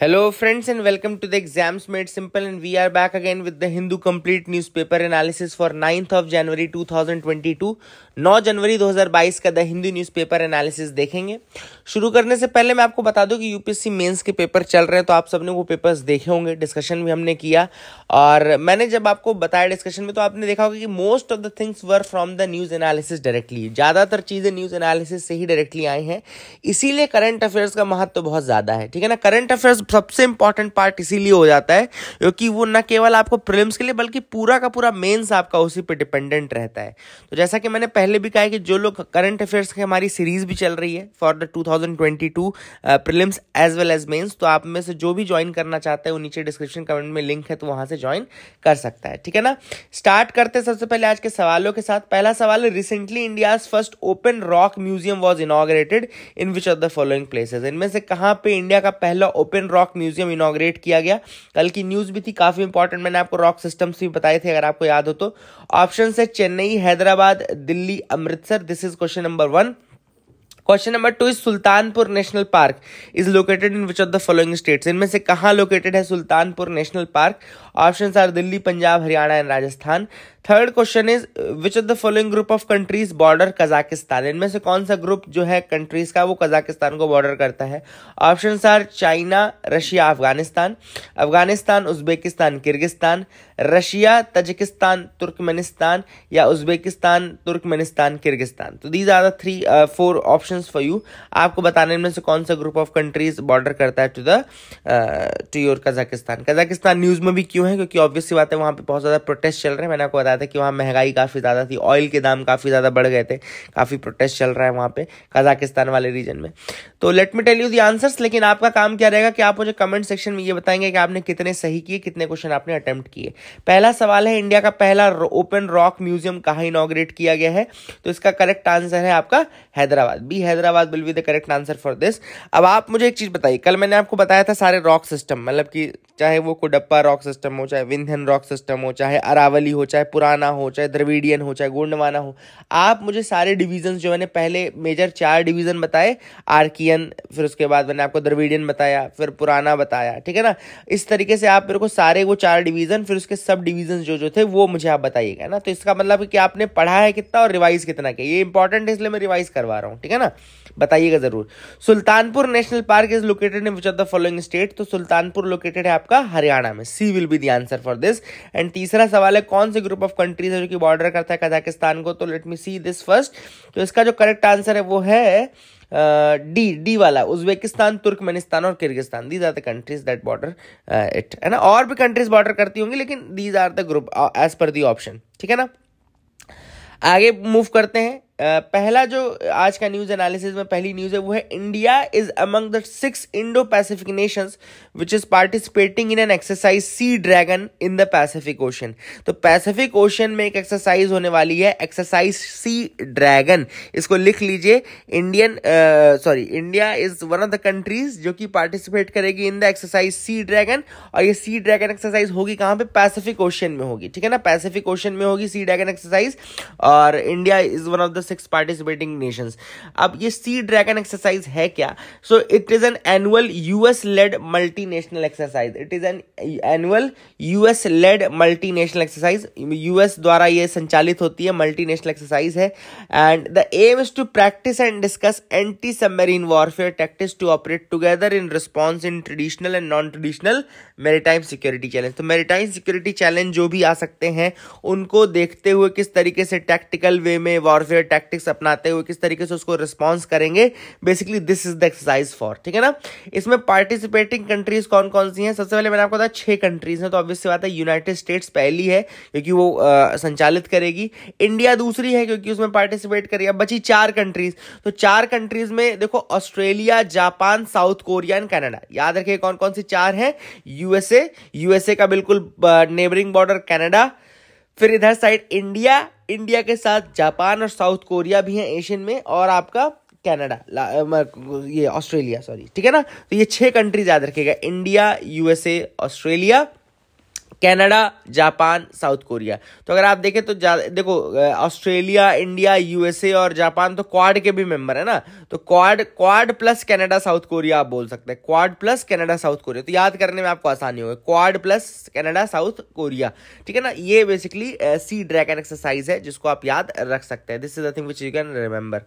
hello friends and welcome to the exams made simple and we are back again with the Hindu complete newspaper analysis for ninth of January 2022 9 जनवरी 2022 का the Hindu newspaper analysis देखेंगे शुरू करने से पहले मैं आपको बता दूं कि यूपीएससी मेंस के पेपर चल रहे हैं तो आप सबने वो पेपर्स देखे होंगे डिस्कशन भी हमने किया और मैंने जब आपको बताया डिस्कशन में तो आपने देखा होगा कि most of the things were from the news analysis directly ज़्यादातर चीज़ें न्यूज़ एनालिसिस से ही डायरेक्टली आई हैं इसीलिए करंट अफेयर्स का महत्व तो बहुत ज़्यादा है ठीक है ना करंट अफेयर्स सबसे इंपॉर्टेंट पार्ट इसीलिए हो जाता है क्योंकि वो न केवल आपको प्रिलिम्स के लिए बल्कि पूरा का पूरा मेंस आपका उसी पे डिपेंडेंट रहता है तो जैसा कि मैंने पहले भी कहा है कि जो लोग करंट अफेयर्स की हमारी सीरीज भी चल रही है for the two prelims as well as mains तो आप में से जो भी ज्वाइन करना चाहते हैं वो नीचे डिस्क्रिप्शन कमेंट में लिंक है तो वहां से ज्वाइन कर सकता है ठीक है ना स्टार्ट करते हैं सबसे पहले आज के सवालों के साथ पहला सवाल है recently India first open rock museum was inaugurated in which of the following places इनमें से कहाँ पे इंडिया का पहला ओपन रॉक म्यूजियम इनाग्रेट किया गया कल की न्यूज़ भी थी काफ़ी इंपॉर्टेंट मैंने आपको रॉक सिस्टम्स भी बताए थे अगर आपको याद हो तो ऑप्शन है Chennai Hyderabad Delhi Amritsar this is question number one question number two is Sultanpur national park is located in which of the following states इनमें से कहाँ लोकेटेड है Sultanpur national park option are Delhi Punjab Haryana and Rajasthan third question is which of the following group of countries border Kazakhstan इनमें से कौन सा group जो है कंट्रीज का वो कजाकिस्तान को बॉर्डर करता है option are China Russia Afghanistan Afghanistan Uzbekistan Kyrgyzstan Russia Tajikistan Turkmenistan या उज्बेकिस्तान तुर्कमेनिस्तान किर्गिस्तान तो these are the three four option for you आपको बताने इनमें से कौन सा ग्रुप ऑफ कंट्रीज बॉर्डर करता है to the to your Kazakhstan Kazakhstan news में भी क्यों है क्योंकि ऑब्वियसली बात है वहाँ पर बहुत ज़्यादा प्रोटेस्ट चल रहे हैं मैंने आपको बताया बताया था कि वहाँ महंगाई काफ़ी ज़्यादा थी ऑयल के दाम काफ़ी ज़्यादा बढ़ गए थे काफ़ी प्रोटेस्ट चल रहा है वहाँ पे कजाकिस्तान वाले रीजन में तो let me tell you the answers लेकिन आपका काम क्या रहेगा कि आप मुझे कमेंट सेक्शन में ये बताएंगे कि आपने कितने सही किए कितने क्वेश्चन आपने अटैम्प्ट किए पहला सवाल है इंडिया का पहला ओपन रॉक म्यूजियम कहाँ इनाग्रेट किया गया है तो इसका करेक्ट आंसर है आपका Hyderabad B Hyderabad will be the correct answer for this अब आप मुझे एक चीज़ बताइए कल मैंने आपको बताया था सारे रॉक सिस्टम मतलब कि चाहे वो कुडप्पा रॉक सिस्टम हो चाहे विंध्यन रॉक सिस्टम हो चाहे अरावली हो चाहे पूरा खुराना हो चाहे द्रविडियन हो चाहे गोंडवाना हो आप मुझे सारे डिवीजन जो मैंने पहले मेजर चार डिवीजन बताए आर्कियन फिर उसके बाद मैंने आपको द्रविडियन बताया फिर पुराना बताया ठीक है ना इस तरीके से आप मेरे को सारे वो चार डिवीजन फिर उसके सब डिवीजन जो जो थे वो मुझे आप बताइएगा ना तो इसका मतलब कि आपने पढ़ा है कितना और रिवाइज कितना किया ये इंपॉर्टेंट है इसलिए मैं रिवाइज करवा रहा हूँ ठीक है ना बताइएगा जरूर Sultanpur national park is located in which of the following state तो सुल्तानपुर लोकेटेड है आपका हरियाणा में C will be the answer for this and तीसरा सवाल है कौन से ग्रुप ऑफ ऑफ कंट्रीज है जो कि बॉर्डर करता है कजाकिस्तान को तो let me see this first तो इसका जो करेक्ट आंसर है वो है डी uh, डी वाला उज्बेकिस्तान तुर्कमेनिस्तान और Kyrgyzstan these are the countries that border it है ना और भी कंट्रीज बॉर्डर करती होंगी लेकिन these are the group as per the option ठीक है ना आगे मूव करते हैं पहला जो आज का न्यूज़ एनालिसिस में पहली न्यूज़ है वो है India is among the six Indo Pacific nations which is participating in an exercise Sea Dragon in the Pacific Ocean तो पैसिफिक ओशन में एक एक्सरसाइज होने वाली है एक्सरसाइज सी ड्रैगन इसको लिख लीजिए Indian sorry India is one of the countries जो कि पार्टिसिपेट करेगी in the exercise Sea Dragon और ये सी ड्रैगन एक्सरसाइज होगी कहाँ पे पैसिफिक ओशन में होगी ठीक है ना पैसिफिक ओशन में होगी सी ड्रैगन एक्सरसाइज और India is one of the six participating nation अब ये सी ड्रैगन एक्सरसाइज है क्या so it is an annual US led multinational exercise it is an annual US led multinational exercise US द्वारा ये संचालित होती है मल्टीनेशनल एक्सरसाइज है and the aim is to practice and discuss anti submarine warfare tactics to operate together in response in traditional and non traditional maritime security challenge तो maritime security challenge जो भी आ सकते हैं उनको देखते हुए किस तरीके से टैक्टिकल वे में वॉरफेयर टैक्टिक्स अपनाते हुए किस तरीके से उसको रिस्पॉन्स करेंगे basically this is the exercise for ठीक है ना इसमें पार्टिसिपेटिंग कंट्रीज कौन कौन सी हैं सबसे पहले मैंने आपको बताया छह कंट्रीज हैं तो ऑब्वियस बात है यूनाइटेड स्टेट्स पहली है क्योंकि वो आ, संचालित करेगी इंडिया दूसरी है क्योंकि उसमें पार्टिसिपेट करेगी अब बची चार कंट्रीज तो चार कंट्रीज में देखो Australia Japan South Korea and Canada याद रखिए कौन कौन सी चार हैं यूएसए यूएसए का बिल्कुल नेबरिंग बॉर्डर कैनेडा फिर इधर साइड इंडिया इंडिया के साथ जापान और साउथ कोरिया भी हैं एशियन में और आपका कनाडा ये ऑस्ट्रेलिया सॉरी ठीक है ना तो ये छह कंट्रीज याद रखिएगा India USA Australia Canada Japan South Korea तो अगर आप देखें तो देखो ऑस्ट्रेलिया इंडिया यूएसए और जापान तो क्वाड के भी मेंबर है ना तो Quad Quad plus Canada South Korea आप बोल सकते हैं Quad plus Canada South Korea तो याद करने में आपको आसानी होगी Quad plus Canada South Korea ठीक है ना ये बेसिकली सी ड्रैगन एक्सरसाइज है जिसको आप याद रख सकते हैं this is the thing which you can remember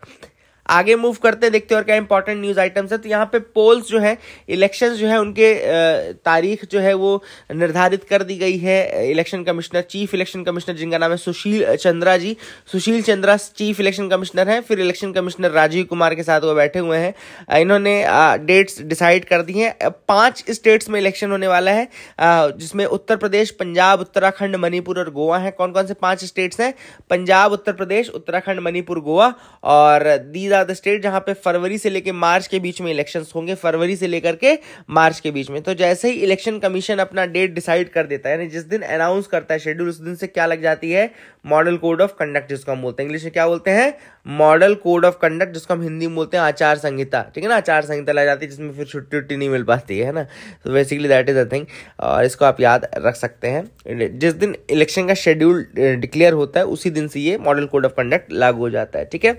आगे मूव करते देखते और क्या इंपॉर्टेंट न्यूज आइटम्स है तो यहाँ पे पोल्स जो है इलेक्शन जो है उनके तारीख जो है वो निर्धारित कर दी गई है election commissioner chief election commissioner जिनका नाम है Sushil Chandra ji Sushil Chandra chief election commissioner हैं फिर इलेक्शन कमिश्नर राजीव कुमार के साथ वो बैठे हुए हैं इन्होंने डेट्स डिसाइड कर दी हैं पांच स्टेट्स में इलेक्शन होने वाला है जिसमें उत्तर प्रदेश पंजाब उत्तराखंड मणिपुर और गोवा है कौन कौन से पांच स्टेट्स हैं पंजाब उत्तर प्रदेश उत्तराखंड मणिपुर गोवा और दीदा ज्यादा स्टेट जहां पे फरवरी से लेकर मार्च के बीच में इलेक्शन होंगे फरवरी से लेकर के मार्च के बीच में तो जैसे ही इलेक्शन कमीशन अपना डेट डिसाइड कर देता है यानी जिस दिन अनाउंस करता है शेड्यूल उस दिन से क्या लग जाती है मॉडल कोड ऑफ कंडक्ट जिसको हम बोलते हैं इंग्लिश में क्या बोलते हैं मॉडल कोड ऑफ कंडक्ट जिसको हम हिंदी में बोलते हैं आचार संहिता ठीक है ना आचार संहिता लग जाती है जिसमें फिर छुट्टी उट्टी नहीं मिल पाती है ना तो basically that is a thing और इसको आप याद रख सकते हैं जिस दिन इलेक्शन का शेड्यूल डिक्लेयर होता है उसी दिन से ये मॉडल कोड ऑफ कंडक्ट लागू हो जाता है ठीक है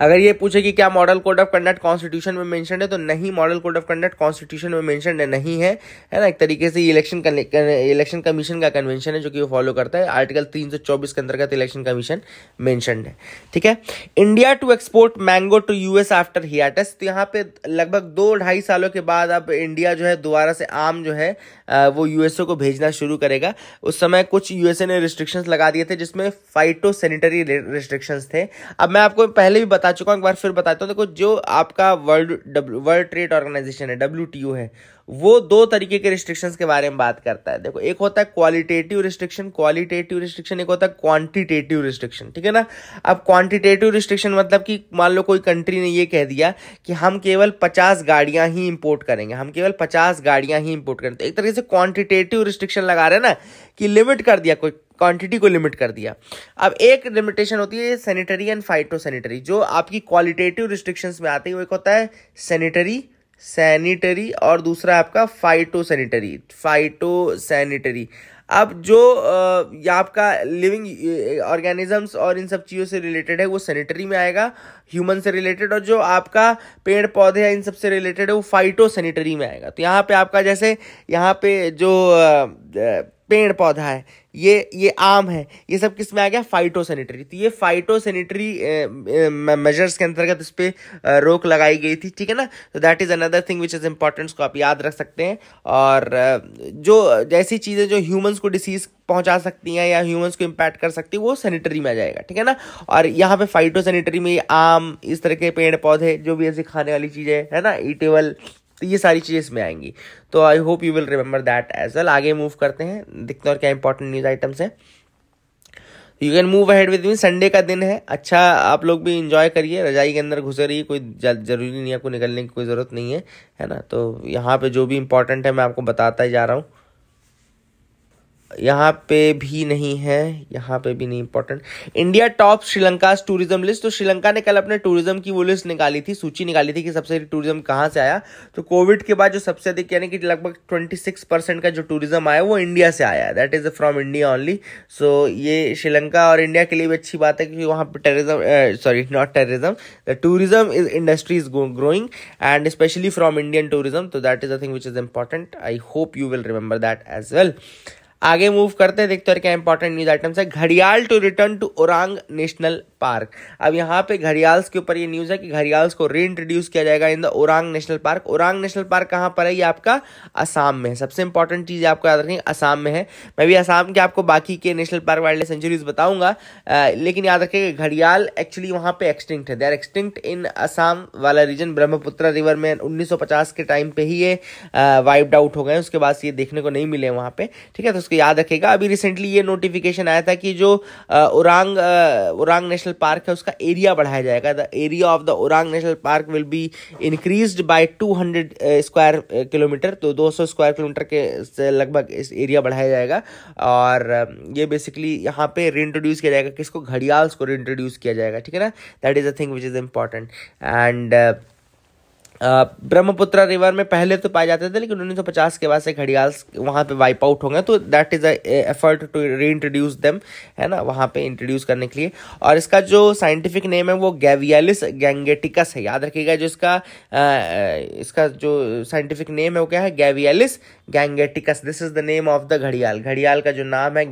अगर ये पूछे कि क्या model code of conduct constitution में मेंशन है तो नहीं model code of conduct constitution में मेंशन है नहीं है है ना एक तरीके से इलेक्शन इलेक्शन कमीशन का कन्वेंशन है जो कि वो फॉलो करता है आर्टिकल चौबीस के अंतर्गत इलेक्शन कमीशन मेंशन है ठीक है India to export mango to US after hiatus तो यहाँ पे लगभग दो ढाई सालों के बाद अब इंडिया जो है दोबारा से आम जो है वो यूएसओ को भेजना शुरू करेगा उस समय कुछ यूएसए ने रिस्ट्रिक्शंस लगा दिए थे जिसमें फाइटो सैनिटरी रिस्ट्रिक्शंस थे अब मैं आपको पहले भी बता बता चुका हूँ एक बार फिर बताता हूँ देखो जो आपका वर्ल्ड वर्ल्ड ट्रेड ऑर्गेनाइजेशन है डब्ल्यू है वो दो तरीके के रिस्ट्रिक्शंस के बारे में बात करता है देखो एक होता है क्वालिटेटिव रिस्ट्रिक्शन क्वालिटेटिव रिस्ट्रिक्शन एक होता है क्वांटिटेटिव रिस्ट्रिक्शन ठीक है ना अब क्वांटिटेटिव रिस्ट्रिक्शन मतलब कि मान लो कोई कंट्री ने ये कह दिया कि हम केवल पचास गाड़ियां ही इंपोर्ट करेंगे हम केवल पचास गाड़ियां ही इंपोर्ट करेंगे तो एक तरीके से क्वांटिटेटिव रिस्ट्रिक्शन लगा रहे हैं ना कि लिमिट कर दिया कोई क्वांटिटी को लिमिट कर दिया अब एक लिमिटेशन होती है सैनिटरी एंड फाइटोसैनिटरी जो आपकी क्वालिटेटिव रिस्ट्रिक्शंस में आती है वो एक होता है सैनिटरी सैनिटरी और दूसरा आपका फाइटोसैनिटरी फाइटोसैनिटरी अब जो ये आपका लिविंग ऑर्गेनिजम्स और इन सब चीज़ों से रिलेटेड है वो सैनिटरी में आएगा ह्यूमन से रिलेटेड और जो आपका पेड़ पौधे है इन सब से रिलेटेड है वो फाइटो सैनिटरी में आएगा तो यहाँ पे आपका जैसे यहाँ पे जो पेड़ पौधा है ये ये आम है ये सब किस में आ गया फाइटो तो ये फाइटो सैनिटरी मेजर्स के अंतर्गत इस पर रोक लगाई गई थी ठीक है ना तो that is another thing which is importance को आप याद रख सकते हैं और जो जैसी चीज़ें जो ह्यूमंस को डिसीज़ पहुंचा सकती हैं या ह्यूमंस को इम्पैक्ट कर सकती है वो सैनिटरी में आ जाएगा ठीक है ना और यहाँ पे फाइटो में आम इस तरह के पेड़ पौधे जो भी ऐसी खाने वाली चीज़ें है ना ईटेबल तो ये सारी चीज़ें इसमें आएंगी तो I hope you will remember that as well आगे मूव करते हैं दिखते हैं और क्या इंपॉर्टेंट न्यूज़ आइटम्स हैं you can move ahead with me Sunday का दिन है अच्छा आप लोग भी इंजॉय करिए रजाई के अंदर घुसे रहिए कोई ज़रूरी नहीं है आपको निकलने की कोई ज़रूरत नहीं है है ना तो यहाँ पे जो भी इंपॉर्टेंट है मैं आपको बताता ही जा रहा हूँ यहाँ पे भी नहीं है यहाँ पे भी नहीं important India top Sri Lanka tourism list तो श्रीलंका ने कल अपने टूरिज्म की वो लिस्ट निकाली थी सूची निकाली थी कि सबसे अधिक टूरिज्म कहाँ से आया तो कोविड के बाद जो सबसे अधिक यानी कि लगभग ट्वेंटी सिक्स परसेंट का जो टूरिज्म आया वो इंडिया से आया that is from India only so ये श्रीलंका और इंडिया के लिए भी अच्छी बात है क्योंकि वहाँ पर terrorism sorry not terrorism the tourism is industry is growing and specially from Indian tourism तो that is a thing which is important I hope you will remember that as well आगे मूव करते हैं देखते हैं क्या important news items है घड़ियाल to return to Orang national park अब यहाँ पे घड़ियाल्स के ऊपर ये न्यूज है कि घड़ियाल्स को री इंट्रोड्यूस किया जाएगा in the Orang national park Orang national park कहाँ पर है ये आपका असम में है सबसे इंपॉर्टेंट चीज आपको याद रखनी असम में है मैं भी असम के आपको बाकी के national park wildlife sanctuaries बताऊंगा लेकिन याद कि घड़ियाल एक्चुअली वहाँ पे एक्सटिंक्ट है they are extinct in Assam वाला रीजन ब्रह्मपुत्र रिवर में पचास के टाइम पे ही ये वाइप्ड आउट हो गए उसके बाद ये देखने को नहीं मिले वहाँ पे ठीक है तो उसको याद रखेगा अभी रिसेंटली ये नोटिफिकेशन आया था कि जो उरांग उरांग नेशनल पार्क है उसका एरिया बढ़ाया जाएगा the area of the Urang national park will be increase by 200 square kilometre तो 200 स्क्वायर किलोमीटर के से लगभग इस एरिया बढ़ाया जाएगा और ये बेसिकली यहाँ पे रिंट्रोड्यूस किया जाएगा किसको घड़ियाल्स को रिंट्रोड्यूस किया जाएगा ठीक है ना that is a thing which is important and Brahmaputra river में पहले तो पाए जाते थे लेकिन 1950 के बाद से घड़ियाल वहाँ पे वाइप आउट हो गए तो that is a effort to reintroduce them है ना वहाँ पे इंट्रोड्यूस करने के लिए और इसका जो साइंटिफिक नेम है वो गैवियालिस गैंगेटिकस है याद रखिएगा जो इसका आ, इसका जो साइंटिफिक नेम है वो क्या है Gavialis gangeticus this is the name of the घड़ियाल घड़ियाल का जो नाम है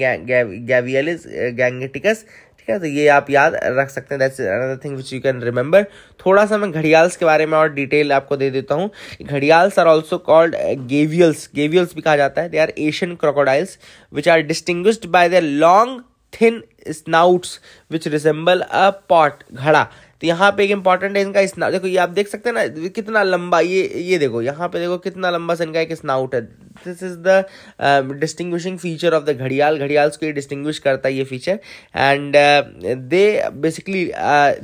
गैवियालिस गैंगेटिकस ठीक है तो ये आप याद रख सकते हैं that's another thing which you can remember थोड़ा सा मैं घड़ियाल्स के बारे में और डिटेल आपको दे देता हूँ gharials are also called gavials gavials भी कहा जाता है they are Asian crocodiles which are disting by their long thin snouts which resemble a pot घड़ा तो यहाँ पे एक इंपॉर्टेंट है इनका स्नाउट देखो ये आप देख सकते हैं ना कितना लंबा ये ये देखो यहाँ पे देखो कितना लंबा सा इनका एक स्नाउट है this is the distinguishing feature of the घड़ियाल घड़ियाल को ये डिस्टिंग्विश करता है ये feature and they basically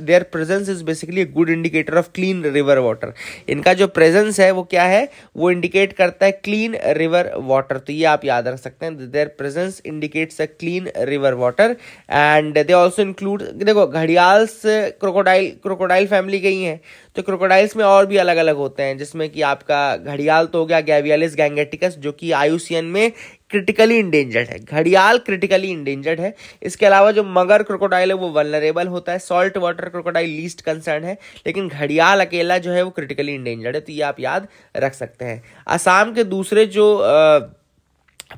their presence is basically good indicator of clean river water इनका जो प्रेजेंस है वो क्या है वो इंडिकेट करता है क्लीन रिवर वाटर तो ये आप याद रख सकते हैं their presence indicates a clean river water and they also include देखो घड़ियाल्स क्रोकोडाइल क्रोकोडाइल फैमिली के ही हैं तो क्रोकोडाइल्स में और भी अलग अलग होते हैं जिसमें कि आपका घड़ियाल तो हो गया गैवियालिस गैंगेटिकस जो कि आयुसियन में क्रिटिकली इंडेंजर्ड है घड़ियाल क्रिटिकली इंडेंजर्ड है इसके अलावा जो मगर क्रोकोडाइल है वो वनरेबल होता है salt water crocodile least concern है लेकिन घड़ियाल अकेला जो है वो क्रिटिकली इंडेंजर्ड है तो ये आप याद रख सकते हैं आसाम के दूसरे जो आ,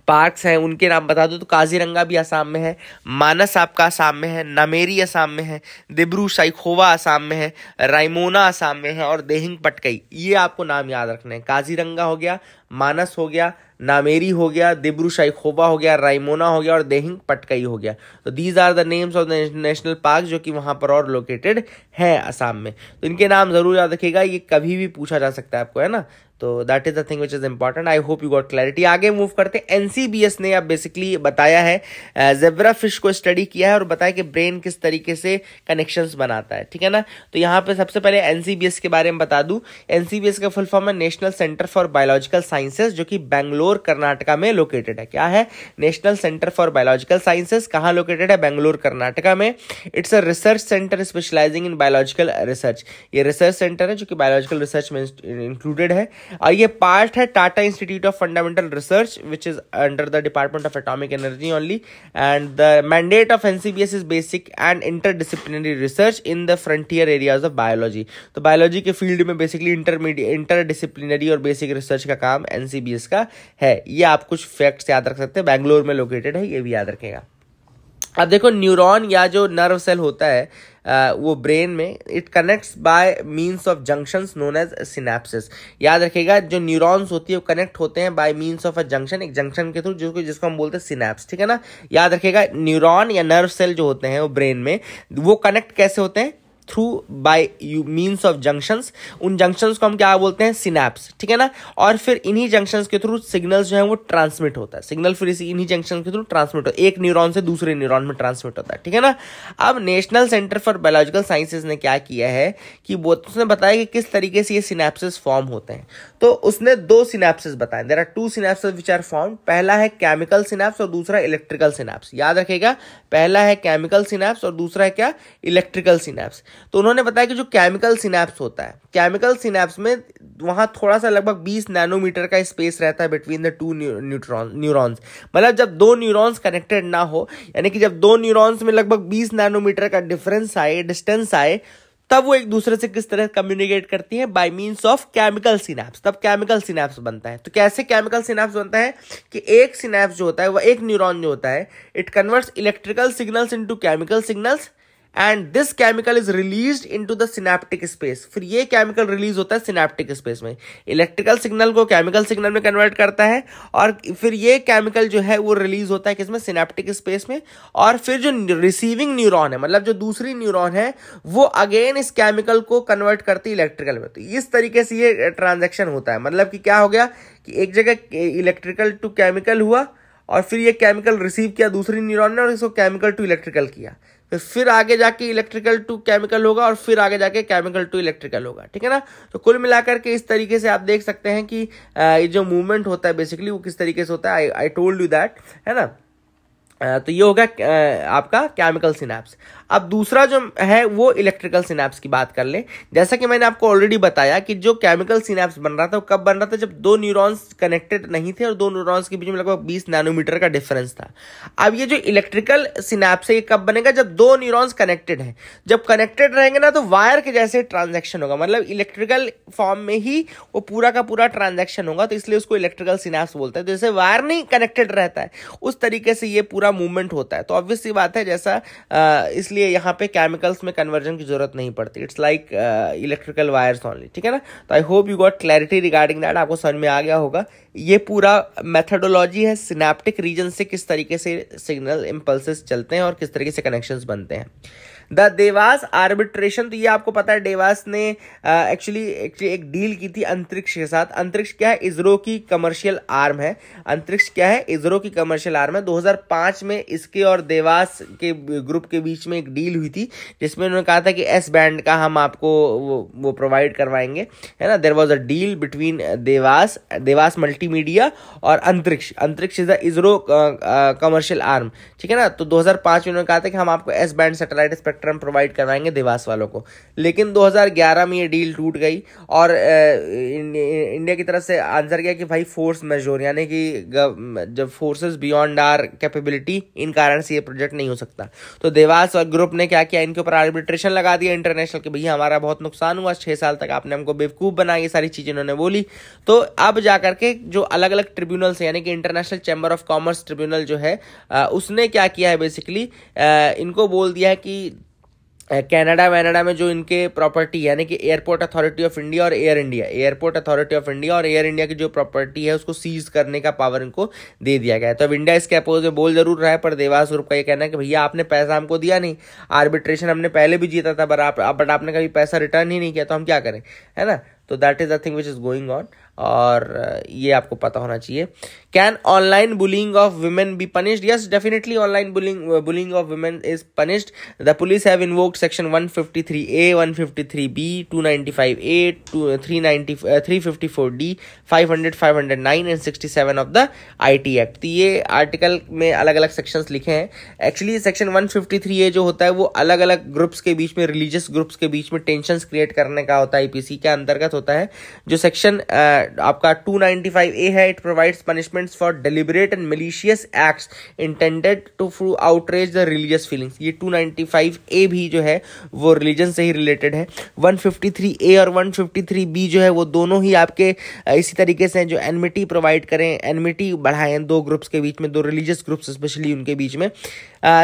पार्क्स हैं उनके नाम बता दो तो काजीरंगा भी आसाम में है मानस आपका आसाम में है नामेरी आसाम में है दिब्रू साइखोवा आसाम में है रायमोना आसाम में है और देहिंग पटकई ये आपको नाम याद रखना है काजीरंगा हो गया मानस हो गया नामेरी हो गया दिब्रू शाइखोबा हो गया रायमोना हो गया और देहिंग पटकई हो गया तो these are the names of the national park जो कि वहाँ पर और लोकेटेड है असम में तो इनके नाम ज़रूर याद रखिएगा ये कभी भी पूछा जा सकता है आपको है ना तो that is the thing which is important I hope you got clarity आगे मूव करते हैं एन ने अब बेसिकली बताया है जेबरा फिश को स्टडी किया है और बताया कि ब्रेन किस तरीके से कनेक्शंस बनाता है ठीक है ना तो यहाँ पे सबसे पहले एन के बारे में बता दूँ एन का फुल फॉर्म है national centre for biological sciences जो कि बैंगलोर कर्नाटका में लोकेटेड है क्या है national centre for biological sciences कहाँ लोकेटेड है बैंगलोर कर्नाटका में it's a research centre specialising in biological research ये रिसर्च सेंटर है जो कि बायोलॉजिकल रिसर्च में इंक्लूडेड है Uh, ये पार्ट है Tata institute of fundamental research which is under the department of atomic energy only and the mandate of NCBS is basic and interdisciplinary research in the frontier areas of biology तो biology के field में basically intermediate interdisciplinary और basic research का काम NCBS का है ये आप कुछ फैक्ट्स याद रख सकते हैं बैंगलोर में लोकेटेड है ये भी याद रखेगा अब देखो न्यूरॉन या जो नर्व सेल होता है आ, वो ब्रेन में it connects by means of junctions known as synapses याद रखेगा जो न्यूरॉन्स होती है वो कनेक्ट होते हैं by means of a junction एक जंक्शन के थ्रू जिसको जिसको हम बोलते हैं सिनेप्स ठीक है ना याद रखेगा न्यूरॉन या नर्व सेल जो होते हैं वो ब्रेन में वो कनेक्ट कैसे होते हैं through by you means of junctions उन जंक्शंस को हम क्या बोलते हैं सिनेप्स ठीक है ना और फिर इन्हीं जंक्शंस के थ्रू सिग्नल्स जो है वो ट्रांसमिट होता है सिग्नल फिर इसी इन्हीं जंक्शन के थ्रू ट्रांसमिट होता है एक न्यूरॉन से दूसरे न्यूरॉन में ट्रांसमिट होता है ठीक है ना अब national centre for biological sciences ने क्या किया है कि वो उसने बताया कि किस तरीके से ये सिनेप्सिस फॉर्म होते हैं तो उसने दो सिनेप्सिस बताए there are two synapses which are form पहला है केमिकल सिनेप्स और दूसरा इलेक्ट्रिकल सिनेप्स याद रखेगा पहला है केमिकल सिनेप्स और दूसरा है क्या इलेक्ट्रिकल सिनेप्स तो उन्होंने बताया कि जो केमिकल सिनेप्स होता है केमिकल सिनेप्स में वहाँ थोड़ा सा लगभग 20 नैनोमीटर का स्पेस रहता है between the two neutron neurons मतलब जब दो न्यूरॉन्स कनेक्टेड ना हो यानी कि जब दो न्यूरॉन्स में लगभग 20 नैनोमीटर का डिफरेंस आए डिस्टेंस आए तब वो एक दूसरे से किस तरह कम्युनिकेट करती है by means of chemical synapse तब केमिकल सिनेप्स बनता है तो कैसे केमिकल सिनेप्स बनता है कि एक सिनेप्स जो होता है वह एक न्यूरॉन जो होता है it converts electrical signals into chemical signals and this chemical is release into the synaptic space फिर ये केमिकल रिलीज होता है सिनेप्टिक स्पेस में इलेक्ट्रिकल सिग्नल को केमिकल सिग्नल में कन्वर्ट करता है और फिर ये केमिकल जो है वो रिलीज होता है किसमें सिनेप्टिक स्पेस में और फिर जो रिसीविंग न्यूरोन है मतलब जो दूसरी न्यूरोन है वो अगेन इस केमिकल को कन्वर्ट करती है इलेक्ट्रिकल में तो इस तरीके से ये ट्रांजेक्शन eh, होता है मतलब कि क्या हो गया कि एक जगह इलेक्ट्रिकल टू केमिकल हुआ और फिर ये केमिकल रिसीव किया दूसरी न्यूरॉन ने और इसको केमिकल टू इलेक्ट्रिकल किया फिर तो फिर आगे जाके इलेक्ट्रिकल टू केमिकल होगा और फिर आगे जाके केमिकल टू इलेक्ट्रिकल होगा ठीक है ना तो कुल मिलाकर के इस तरीके से आप देख सकते हैं कि ये जो मूवमेंट होता है बेसिकली वो किस तरीके से होता है I I told you that है ना तो ये होगा आपका केमिकल सिनेप्स अब दूसरा जो है वो इलेक्ट्रिकल सिनेप्स की बात कर ले जैसा कि मैंने आपको ऑलरेडी बताया कि जो केमिकल सिनेप्स बन रहा था वो कब बन रहा था जब दो न्यूरॉन्स कनेक्टेड नहीं थे और दो न्यूरॉन्स के बीच में लगभग बीस नैनोमीटर का डिफरेंस था अब ये जो इलेक्ट्रिकल सिनेप्स है ये कब बनेगा जब दो न्यूरोन्स कनेक्टेड है जब कनेक्टेड रहेंगे ना तो वायर के जैसे ट्रांजेक्शन होगा मतलब इलेक्ट्रिकल फॉर्म में ही वो पूरा का पूरा ट्रांजेक्शन होगा तो इसलिए उसको इलेक्ट्रिकल सिनेप्स बोलते हैं तो जैसे वायर नहीं कनेक्टेड रहता है उस तरीके से ये पूरा मूवमेंट होता है तो ऑब्वियसली बात है जैसा इसलिए इसलिए यहाँ पे केमिकल्स में कन्वर्जन की जरूरत नहीं पड़ती it's like electrical wires only ठीक है ना तो I hope you got clarity regarding that आपको समझ में आ गया होगा ये पूरा मेथडोलॉजी है सिनेप्टिक रीजन से किस तरीके से सिग्नल इम्पल्स चलते हैं और किस तरीके से कनेक्शन बनते हैं द देवास आर्बिट्रेशन तो ये आपको पता है देवास ने एक्चुअली एक डील की थी अंतरिक्ष के साथ अंतरिक्ष क्या है इसरो की कमर्शियल आर्म है अंतरिक्ष क्या है इसरो की कमर्शियल आर्म है 2005 में इसके और देवास के ग्रुप के बीच में एक डील हुई थी जिसमें उन्होंने कहा था कि एस बैंड का हम आपको वो, वो प्रोवाइड करवाएंगे है ना there was a deal between Devas Devas multimedia और Antrix Antrix is the ISRO commercial arm ठीक है ना तो दो में उन्होंने कहा था कि हम आपको S band satellite spectrum provide करवाएंगे देवास वालों को लेकिन 2011 में ये डील टूट गई और इंडिया की तरफ से आंसर गया कि भाई फोर्स मेजोर यानी कि जब फोर्सेस बियॉन्ड आर कैपेबिलिटी इन कारण से ये प्रोजेक्ट नहीं हो सकता तो देवास और ग्रुप ने क्या किया इनके ऊपर आर्बिट्रेशन लगा दिया इंटरनेशनल के भैया हमारा बहुत नुकसान हुआ छः साल तक आपने हमको बेवकूफ़ बनाया ये सारी चीज़ें उन्होंने बोली तो अब जा करके जो अलग अलग ट्रिब्यूनल्स यानी कि international chamber of commerce tribunal जो है उसने क्या किया है बेसिकली इनको बोल दिया है कि कनाडा वैनाडा में जो इनके प्रॉपर्टी यानी कि एयरपोर्ट अथॉरिटी ऑफ इंडिया और Air India airport authority of India और एयर इंडिया की जो प्रॉपर्टी है उसको सीज करने का पावर इनको दे दिया गया है तो अब इंडिया इसके अपोज में बोल जरूर रहा है पर देवास ग्रुप का ये कहना है कि भैया आपने पैसा हमको दिया नहीं आर्बिट्रेशन हमने पहले भी जीता था पर आप बट आपने कभी पैसा रिटर्न ही नहीं किया तो हम क्या करें है ना तो that is the thing which is going on और ये आपको पता होना चाहिए can online bullying of women be punished yes definitely online bullying bullying of women is punished the police have invoked section 153 A 153 B 295 A 390 354 D 500 509 and 67 of the IT act तो ये article में अलग अलग sections लिखे हैं actually section 153 ए जो होता है वो अलग अलग ग्रुप्स के बीच में रिलीजियस ग्रुप्स के बीच में टेंशन क्रिएट करने का होता है आईपीसी के अंतर्गत होता है जो सेक्शन आपका ए है it provides punishments for deliberate and malicious acts intended to फ्रू आउटरेज द रिलीजियस फीलिंग्स ये ए भी जो है वो रिलीजन से ही रिलेटेड है ए और बी जो है वो दोनों ही आपके इसी तरीके से जो एनमिटी प्रोवाइड करें एनमिटी बढ़ाएं दो ग्रुप्स के बीच में दो रिलीजियस ग्रुप्स स्पेशली उनके बीच में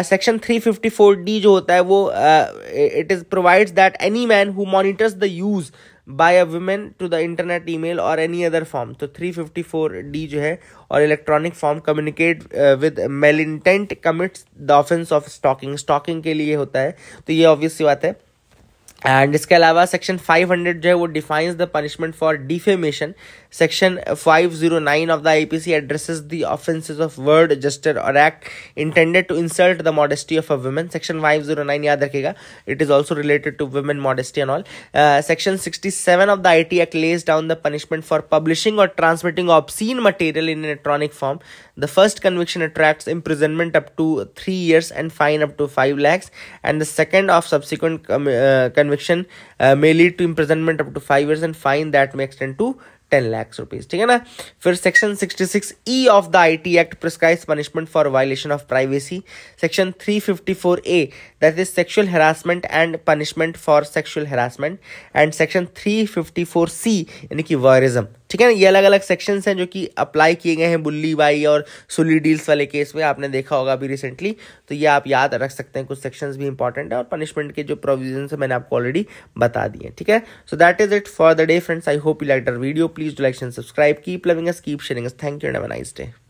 section three fifty four D जो होता है वो it is provides that any man who monitors the use by a women to the internet email और एनी अदर फॉर्म तो 354 डी जो है और electronic form communicate with male intent commits the offence of stalking stalking के लिए होता है तो ये ऑब्वियस सी बात है एंड इसके अलावा सेक्शन 500 जो है वो defines the punishment for defamation section 509 of the IPC addresses the offences of word gesture और act intended to insult the modesty of a women section 509 याद रखेगा it is also related to women modesty and all section 67 of the T act lays down the punishment for publishing और transmitting seen material in electronic form the first conviction attract imprisonment up to three years and fine up to five lakhs and the second of subsequent conviction may lead to imprisonment up to five years and fine that may extend to ten lakhs rupees ठीक है ना फिर section sixty six E of the I T act prescribe punishment for violation of privacy section three fifty four A that is sexual harassment and punishment for sexual harassment and section three fifty four C यानी कि वायरिज्म ठीक है ना ये अलग अलग sections हैं जो कि अप्लाई किए गए हैं बुल्ली बाई और सुली डील्स वाले केस में आपने देखा होगा अभी रिसेंटली तो ये आप याद रख सकते हैं कुछ सेक्शंस भी इंपॉर्टेंट है और पनिशमेंट के जो प्रोविजन है मैंने आपको ऑलरेडी बता दिए ठीक है so that is it for the day friends I hope you like the video please do like and subscribe keep loving keep sharing thank you and nice day